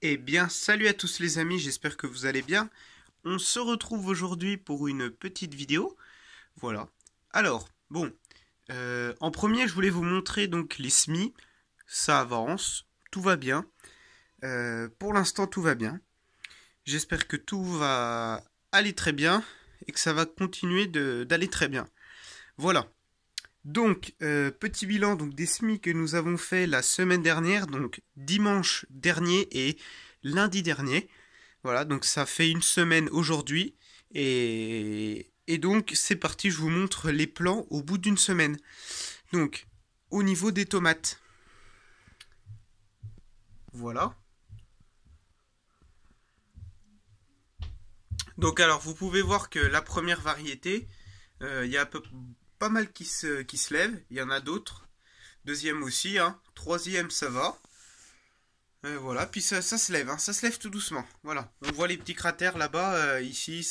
Eh bien, salut à tous les amis, j'espère que vous allez bien. On se retrouve aujourd'hui pour une petite vidéo. Voilà. Alors, bon, euh, en premier, je voulais vous montrer donc les SMI. Ça avance, tout va bien. Euh, pour l'instant, tout va bien. J'espère que tout va aller très bien et que ça va continuer d'aller très bien. Voilà. Donc, euh, petit bilan donc, des semis que nous avons fait la semaine dernière, donc dimanche dernier et lundi dernier. Voilà, donc ça fait une semaine aujourd'hui. Et, et donc, c'est parti, je vous montre les plans au bout d'une semaine. Donc, au niveau des tomates. Voilà. Donc alors, vous pouvez voir que la première variété, euh, il y a à peu pas mal qui se, qui se lèvent. Il y en a d'autres. Deuxième aussi. Hein. Troisième, ça va. Et euh, voilà, puis ça, ça se lève, hein. ça se lève tout doucement. Voilà, on voit les petits cratères là-bas, euh, ici,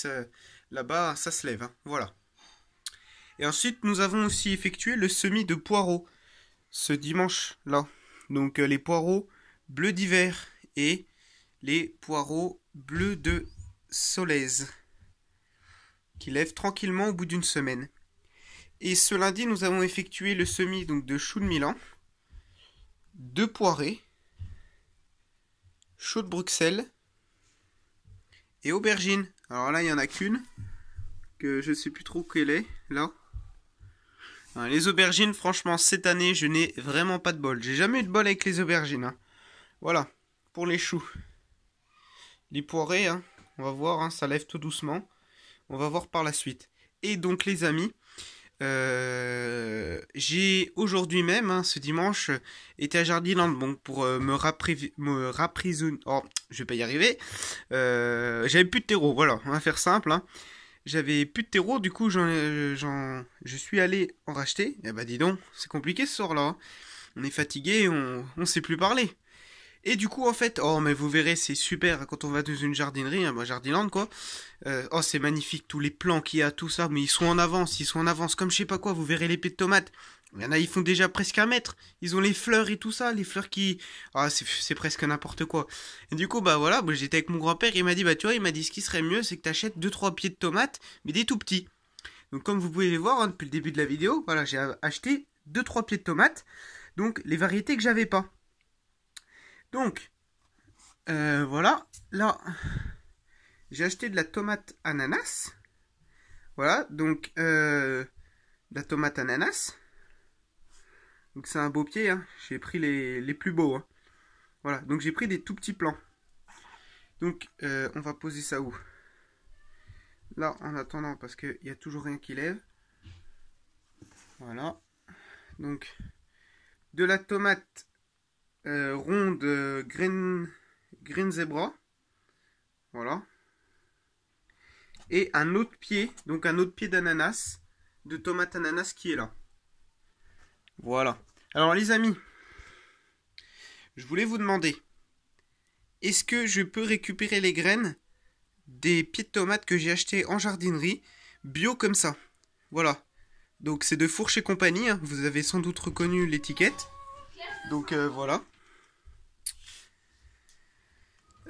là-bas, ça se lève. Hein. Voilà. Et ensuite, nous avons aussi effectué le semis de poireaux ce dimanche-là. Donc euh, les poireaux bleus d'hiver et les poireaux bleus de soleil, qui lèvent tranquillement au bout d'une semaine. Et ce lundi, nous avons effectué le semis donc, de choux de Milan, de poirées, choux de Bruxelles et aubergines. Alors là, il n'y en a qu'une, que je ne sais plus trop quelle est, là. Hein, les aubergines, franchement, cette année, je n'ai vraiment pas de bol. J'ai jamais eu de bol avec les aubergines. Hein. Voilà, pour les choux. Les poirées, hein, on va voir, ça lève tout doucement. On va voir par la suite. Et donc, les amis, euh, j'ai aujourd'hui même, hein, ce dimanche, été à Jardiland pour euh, me, Oh, je vais pas y arriver. Euh, j'avais plus de terreau, voilà, on va faire simple. Hein. J'avais plus de terreau, du coup, j'en, je suis allé en racheter. Eh bah, dis donc, c'est compliqué ce soir-là. Hein. On est fatigué, on, on sait plus parler. Et du coup, en fait, oh, mais vous verrez, c'est super quand on va dans une jardinerie, moi, hein, bah, quoi. Euh, oh, c'est magnifique, tous les plants qu'il y a, tout ça, mais ils sont en avance, ils sont en avance, comme je sais pas quoi, vous verrez les pieds de tomate. Il y en a, ils font déjà presque un mètre. Ils ont les fleurs et tout ça, les fleurs qui. Ah, c'est presque n'importe quoi. Et du coup, bah voilà, j'étais avec mon grand-père, il m'a dit, bah tu vois, il m'a dit, ce qui serait mieux, c'est que t'achètes 2-3 pieds de tomates, mais des tout petits. Donc, comme vous pouvez le voir, hein, depuis le début de la vidéo, voilà, j'ai acheté 2-3 pieds de tomates. Donc, les variétés que j'avais pas. Donc, euh, voilà. Là, j'ai acheté de la tomate ananas. Voilà, donc, de euh, la tomate ananas. Donc, c'est un beau pied. Hein. J'ai pris les, les, plus beaux. Hein. Voilà, donc j'ai pris des tout petits plans. Donc, euh, on va poser ça où Là, en attendant, parce qu'il n'y a toujours rien qui lève. Voilà. Donc, de la tomate euh, ronde euh, green, green zebra. Voilà. Et un autre pied, donc un autre pied d'ananas, de tomate ananas qui est là. Voilà. Alors les amis, je voulais vous demander, est-ce que je peux récupérer les graines des pieds de tomates que j'ai acheté en jardinerie, bio comme ça Voilà. Donc c'est de Fourche et compagnie, hein. vous avez sans doute reconnu l'étiquette. Donc euh, voilà.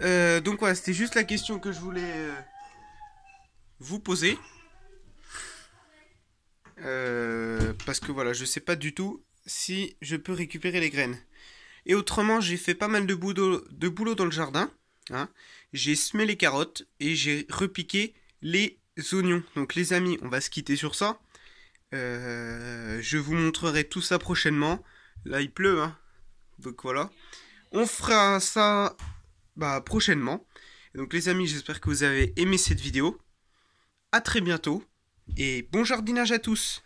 Euh, donc voilà, c'était juste la question que je voulais euh, vous poser. Euh, parce que voilà, je sais pas du tout si je peux récupérer les graines. Et autrement, j'ai fait pas mal de boulot, dans le jardin. Hein. J'ai semé les carottes et j'ai repiqué les oignons. Donc les amis, on va se quitter sur ça. je vous montrerai tout ça prochainement. Là, il pleut. Hein. Donc voilà. On fera ça bah, prochainement. donc les amis, j'espère que vous avez aimé cette vidéo. à très bientôt et bon jardinage à tous